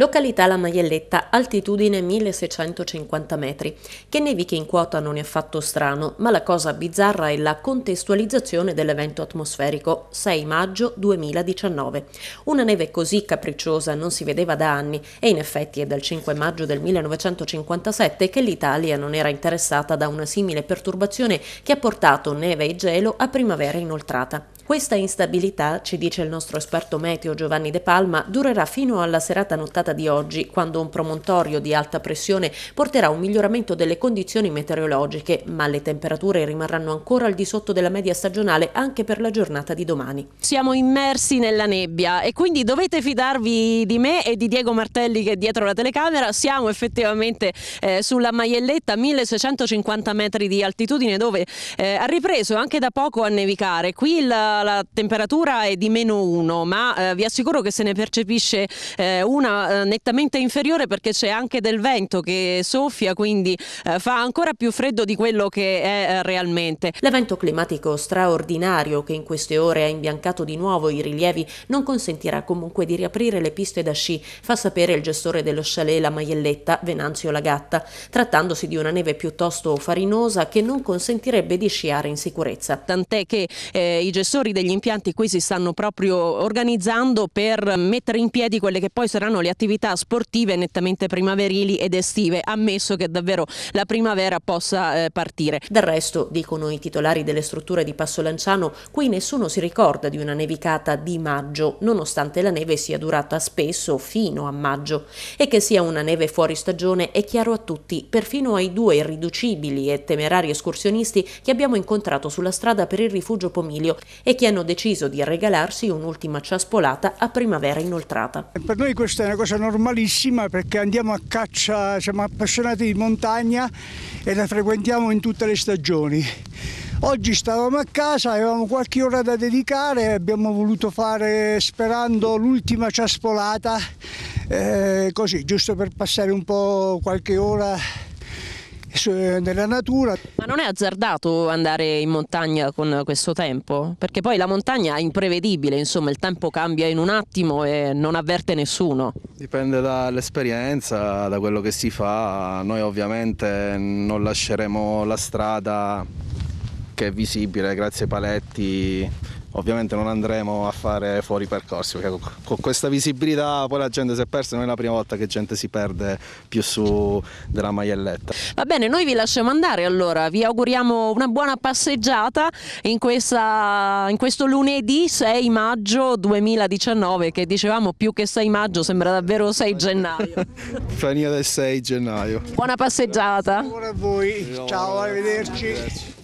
Località La Maielletta, altitudine 1650 metri. Che nevichi in quota non è affatto strano, ma la cosa bizzarra è la contestualizzazione dell'evento atmosferico 6 maggio 2019. Una neve così capricciosa non si vedeva da anni e in effetti è dal 5 maggio del 1957 che l'Italia non era interessata da una simile perturbazione che ha portato neve e gelo a primavera inoltrata. Questa instabilità, ci dice il nostro esperto meteo Giovanni De Palma, durerà fino alla serata nottata di oggi, quando un promontorio di alta pressione porterà un miglioramento delle condizioni meteorologiche, ma le temperature rimarranno ancora al di sotto della media stagionale anche per la giornata di domani. Siamo immersi nella nebbia e quindi dovete fidarvi di me e di Diego Martelli che è dietro la telecamera. Siamo effettivamente eh, sulla maielletta 1650 metri di altitudine dove eh, ha ripreso anche da poco a nevicare. Qui il la, temperatura è di meno 1, ma eh, vi assicuro che se ne percepisce eh, una eh, nettamente inferiore perché c'è anche del vento che soffia, quindi eh, fa ancora più freddo di quello che è eh, realmente. L'evento climatico straordinario che in queste ore ha imbiancato di nuovo i rilievi non consentirà comunque di riaprire le piste da sci, fa sapere il gestore dello chalet La Maielletta, Venanzio Lagatta, trattandosi di una neve piuttosto farinosa che non consentirebbe di sciare in sicurezza. Tant'è che eh, i gestori gestori degli impianti qui si stanno proprio organizzando per mettere in piedi quelle che poi saranno le attività sportive nettamente primaverili ed estive, ammesso che davvero la primavera possa eh, partire. Del resto, dicono i titolari delle strutture di Passo Lanciano, qui nessuno si ricorda di una nevicata di maggio, nonostante la neve sia durata spesso fino a maggio. E che sia una neve fuori stagione è chiaro a tutti, perfino ai due irriducibili e temerari escursionisti che abbiamo incontrato sulla strada per il rifugio Pomiglio e che hanno deciso di regalarsi un'ultima ciaspolata a primavera inoltrata. Per noi questa è una cosa normalissima perché andiamo a caccia, siamo appassionati di montagna e la frequentiamo in tutte le stagioni. Oggi stavamo a casa, avevamo qualche ora da dedicare abbiamo voluto fare, sperando, l'ultima ciaspolata, eh, così, giusto per passare un po' qualche ora eh, nella natura. Ma non è azzardato andare in montagna con questo tempo? Perché poi la montagna è imprevedibile, insomma il tempo cambia in un attimo e non avverte nessuno. Dipende dall'esperienza, da quello che si fa, noi ovviamente non lasceremo la strada che è visibile grazie ai paletti ovviamente non andremo a fare fuori percorsi perché con questa visibilità poi la gente si è persa non è la prima volta che gente si perde più su della maialletta va bene noi vi lasciamo andare allora vi auguriamo una buona passeggiata in, questa, in questo lunedì 6 maggio 2019 che dicevamo più che 6 maggio sembra davvero 6 gennaio Fania del 6 gennaio buona passeggiata buona a voi ciao arrivederci